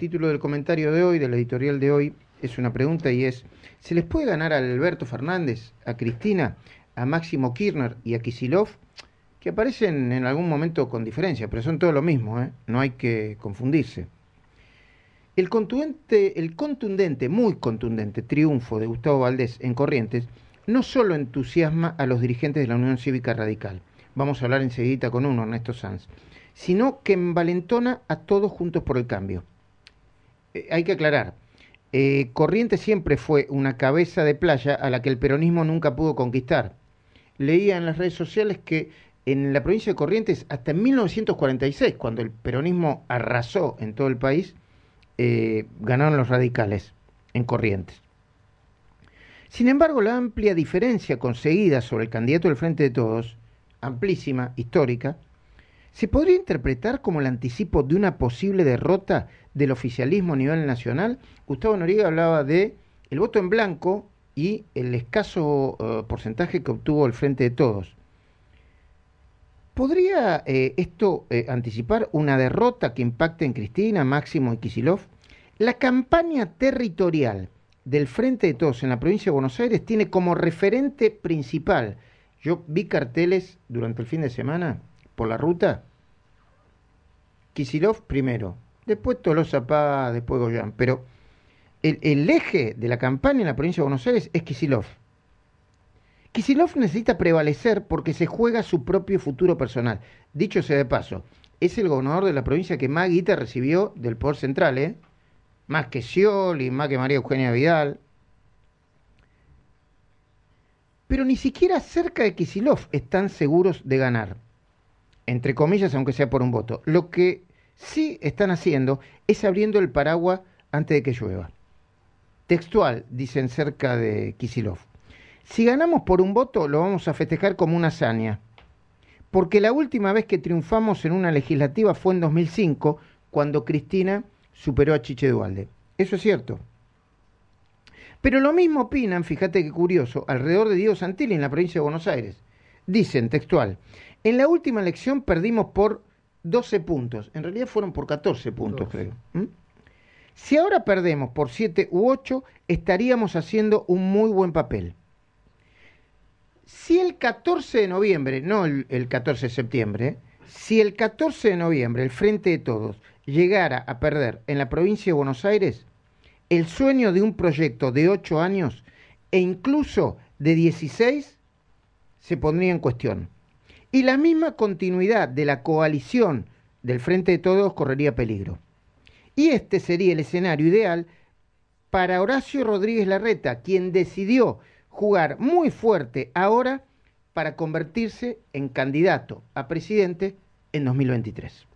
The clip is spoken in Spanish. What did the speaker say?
título del comentario de hoy, del editorial de hoy, es una pregunta y es, ¿se les puede ganar a Alberto Fernández, a Cristina, a Máximo Kirchner y a Kisilov? Que aparecen en algún momento con diferencia, pero son todo lo mismo, ¿eh? no hay que confundirse. El contundente, el contundente, muy contundente triunfo de Gustavo Valdés en Corrientes no solo entusiasma a los dirigentes de la Unión Cívica Radical, vamos a hablar enseguida con uno, Ernesto Sanz, sino que envalentona a todos juntos por el cambio. Eh, hay que aclarar, eh, Corrientes siempre fue una cabeza de playa a la que el peronismo nunca pudo conquistar. Leía en las redes sociales que en la provincia de Corrientes, hasta en 1946, cuando el peronismo arrasó en todo el país, eh, ganaron los radicales en Corrientes. Sin embargo, la amplia diferencia conseguida sobre el candidato del Frente de Todos, amplísima, histórica, se podría interpretar como el anticipo de una posible derrota del oficialismo a nivel nacional. Gustavo Noriega hablaba de el voto en blanco y el escaso eh, porcentaje que obtuvo el Frente de Todos. ¿Podría eh, esto eh, anticipar una derrota que impacte en Cristina, Máximo y Kisilov? La campaña territorial del Frente de Todos en la provincia de Buenos Aires tiene como referente principal, yo vi carteles durante el fin de semana, por la ruta? Kisilov primero, después Tolosa Paz, después Goyán, pero el, eje de la campaña en la provincia de Buenos Aires es Kisilov. Kisilov necesita prevalecer porque se juega su propio futuro personal. Dicho sea de paso, es el gobernador de la provincia que más guita recibió del Poder Central, ¿eh? más que Scioli, más que María Eugenia Vidal. Pero ni siquiera cerca de Kisilov están seguros de ganar entre comillas, aunque sea por un voto. Lo que sí están haciendo es abriendo el paraguas antes de que llueva. Textual, dicen cerca de Kisilov. Si ganamos por un voto, lo vamos a festejar como una hazaña. Porque la última vez que triunfamos en una legislativa fue en 2005, cuando Cristina superó a Chiche Dualde. Eso es cierto. Pero lo mismo opinan, fíjate qué curioso, alrededor de Diego Santilli en la provincia de Buenos Aires. Dicen textual, en la última elección perdimos por 12 puntos, en realidad fueron por 14 puntos creo. Si ahora perdemos por 7 u 8, estaríamos haciendo un muy buen papel. Si el 14 de noviembre, no el, 14 de septiembre, ¿eh? si el 14 de noviembre el Frente de Todos llegara a perder en la provincia de Buenos Aires, el sueño de un proyecto de 8 años e incluso de 16 se pondría en cuestión. Y la misma continuidad de la coalición del Frente de Todos correría peligro. Y este sería el escenario ideal para Horacio Rodríguez Larreta, quien decidió jugar muy fuerte ahora para convertirse en candidato a presidente en 2023.